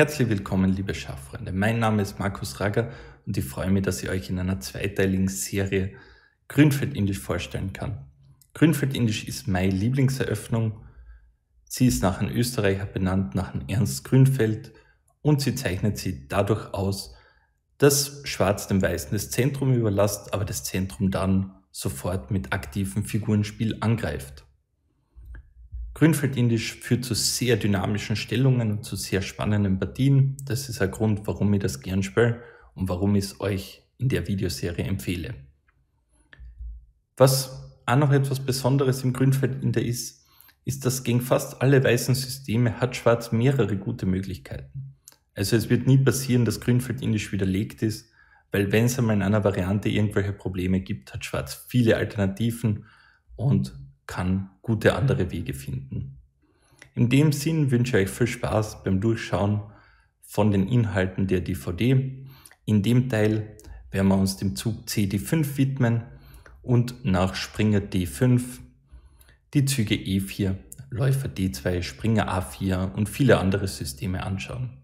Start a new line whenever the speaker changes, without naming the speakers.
Herzlich willkommen, liebe Schaffreunde. Mein Name ist Markus Rager und ich freue mich, dass ich euch in einer zweiteiligen Serie Grünfeld Indisch vorstellen kann. Grünfeld Indisch ist meine Lieblingseröffnung. Sie ist nach einem Österreicher benannt, nach einem Ernst Grünfeld und sie zeichnet sich dadurch aus, dass Schwarz dem Weißen das Zentrum überlässt, aber das Zentrum dann sofort mit aktivem Figurenspiel angreift. Grünfeldindisch führt zu sehr dynamischen Stellungen und zu sehr spannenden Partien. Das ist ein Grund, warum ich das gern spiele und warum ich es euch in der Videoserie empfehle. Was auch noch etwas Besonderes im Grünfeldinder ist, ist, dass gegen fast alle weißen Systeme hat Schwarz mehrere gute Möglichkeiten. Also es wird nie passieren, dass Grünfeldindisch widerlegt ist, weil wenn es einmal in einer Variante irgendwelche Probleme gibt, hat Schwarz viele Alternativen und kann gute andere mhm. Wege finden. In dem Sinn wünsche ich euch viel Spaß beim Durchschauen von den Inhalten der DVD. In dem Teil werden wir uns dem Zug CD5 widmen und nach Springer D5 die Züge E4, Läufer D2, Springer A4 und viele andere Systeme anschauen.